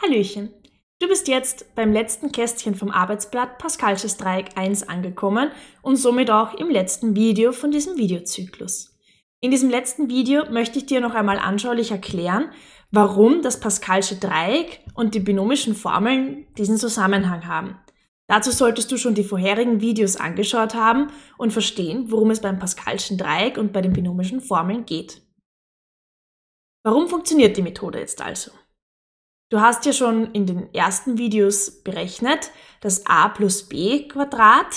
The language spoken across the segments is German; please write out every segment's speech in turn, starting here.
Hallöchen. Du bist jetzt beim letzten Kästchen vom Arbeitsblatt Pascalsches Dreieck 1 angekommen und somit auch im letzten Video von diesem Videozyklus. In diesem letzten Video möchte ich dir noch einmal anschaulich erklären, warum das Pascalsche Dreieck und die binomischen Formeln diesen Zusammenhang haben. Dazu solltest du schon die vorherigen Videos angeschaut haben und verstehen, worum es beim Pascalschen Dreieck und bei den binomischen Formeln geht. Warum funktioniert die Methode jetzt also? Du hast ja schon in den ersten Videos berechnet, dass a plus b Quadrat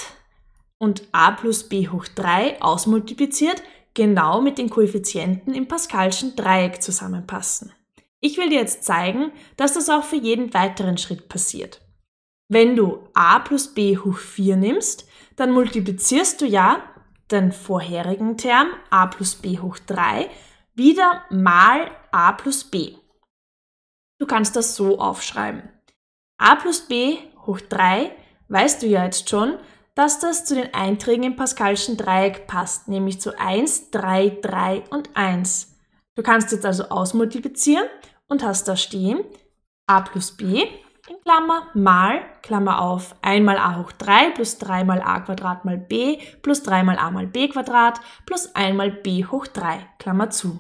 und a plus b hoch 3 ausmultipliziert genau mit den Koeffizienten im Pascalschen Dreieck zusammenpassen. Ich will dir jetzt zeigen, dass das auch für jeden weiteren Schritt passiert. Wenn du a plus b hoch 4 nimmst, dann multiplizierst du ja den vorherigen Term a plus b hoch 3 wieder mal a plus b. Du kannst das so aufschreiben. a plus b hoch 3 weißt du ja jetzt schon, dass das zu den Einträgen im Pascalschen Dreieck passt, nämlich zu 1, 3, 3 und 1. Du kannst jetzt also ausmultiplizieren und hast da stehen a plus b in Klammer mal, Klammer auf, 1 mal a hoch 3 plus 3 mal a Quadrat mal b plus 3 mal a mal b Quadrat plus 1 mal b hoch 3, Klammer zu.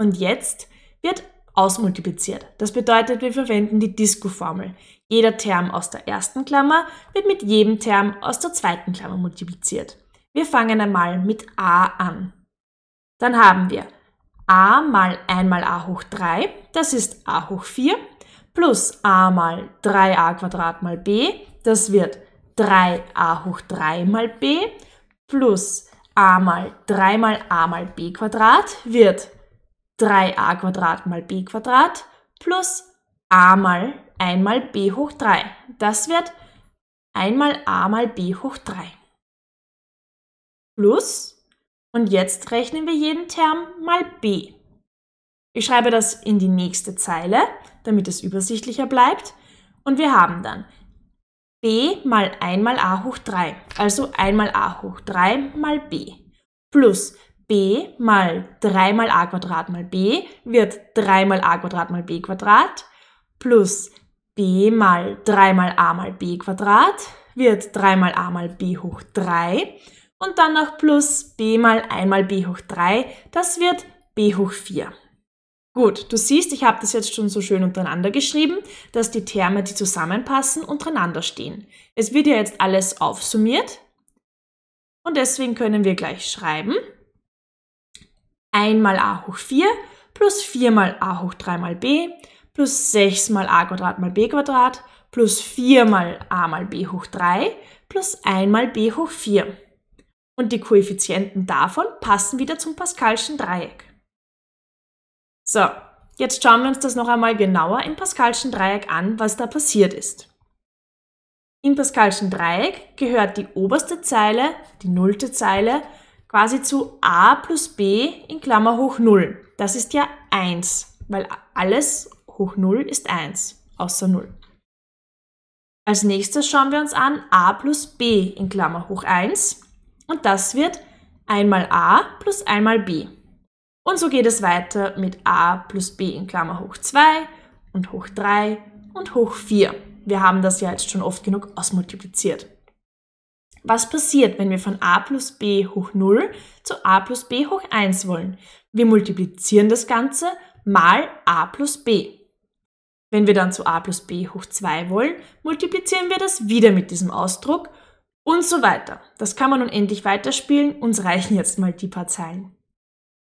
Und jetzt wird ausmultipliziert. Das bedeutet, wir verwenden die disco formel Jeder Term aus der ersten Klammer wird mit jedem Term aus der zweiten Klammer multipliziert. Wir fangen einmal mit a an. Dann haben wir a mal 1 mal a hoch 3, das ist a hoch 4, plus a mal 3a Quadrat mal b, das wird 3a hoch 3 mal b, plus a mal 3 mal a mal b Quadrat wird 3a Quadrat mal b Quadrat plus a mal 1 mal b hoch 3. Das wird 1 mal a mal b hoch 3. Plus, und jetzt rechnen wir jeden Term mal b. Ich schreibe das in die nächste Zeile, damit es übersichtlicher bleibt. Und wir haben dann b mal 1 mal a hoch 3, also 1 mal a hoch 3 mal b, plus b mal 3 mal a Quadrat mal b wird 3 mal a Quadrat mal b Quadrat plus b mal 3 mal a mal b Quadrat wird 3 mal a mal b hoch 3 und dann noch plus b mal 1 mal b hoch 3, das wird b hoch 4. Gut, du siehst, ich habe das jetzt schon so schön untereinander geschrieben, dass die Terme, die zusammenpassen, untereinander stehen. Es wird ja jetzt alles aufsummiert und deswegen können wir gleich schreiben 1 mal a hoch 4 plus 4 mal a hoch 3 mal b plus 6 mal a Quadrat mal b Quadrat plus 4 mal a mal b hoch 3 plus 1 mal b hoch 4. Und die Koeffizienten davon passen wieder zum Pascalschen Dreieck. So, jetzt schauen wir uns das noch einmal genauer im Pascalschen Dreieck an, was da passiert ist. Im Pascalschen Dreieck gehört die oberste Zeile, die nullte Zeile quasi zu a plus b in Klammer hoch 0. Das ist ja 1, weil alles hoch 0 ist 1, außer 0. Als nächstes schauen wir uns an a plus b in Klammer hoch 1 und das wird einmal a plus einmal b. Und so geht es weiter mit a plus b in Klammer hoch 2 und hoch 3 und hoch 4. Wir haben das ja jetzt schon oft genug ausmultipliziert. Was passiert, wenn wir von a plus b hoch 0 zu a plus b hoch 1 wollen? Wir multiplizieren das Ganze mal a plus b. Wenn wir dann zu a plus b hoch 2 wollen, multiplizieren wir das wieder mit diesem Ausdruck und so weiter. Das kann man nun endlich weiterspielen, uns reichen jetzt mal die paar Zeilen.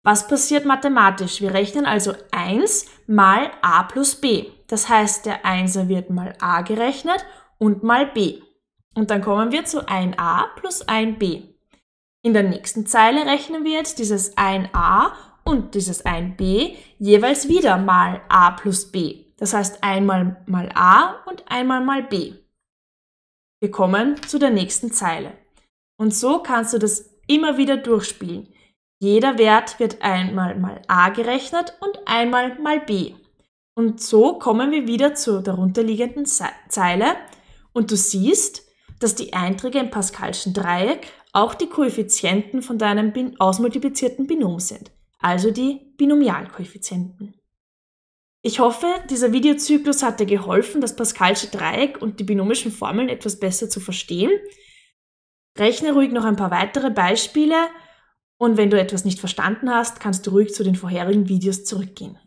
Was passiert mathematisch? Wir rechnen also 1 mal a plus b. Das heißt, der 1er wird mal a gerechnet und mal b. Und dann kommen wir zu 1a plus 1b. In der nächsten Zeile rechnen wir jetzt dieses 1a und dieses 1b jeweils wieder mal a plus b. Das heißt einmal mal a und einmal mal b. Wir kommen zu der nächsten Zeile. Und so kannst du das immer wieder durchspielen. Jeder Wert wird einmal mal a gerechnet und einmal mal b. Und so kommen wir wieder zur darunterliegenden Zeile und du siehst, dass die Einträge im Pascalschen Dreieck auch die Koeffizienten von deinem bin ausmultiplizierten Binom sind, also die Binomialkoeffizienten. Ich hoffe, dieser Videozyklus hat dir geholfen, das Pascalsche Dreieck und die binomischen Formeln etwas besser zu verstehen. Rechne ruhig noch ein paar weitere Beispiele und wenn du etwas nicht verstanden hast, kannst du ruhig zu den vorherigen Videos zurückgehen.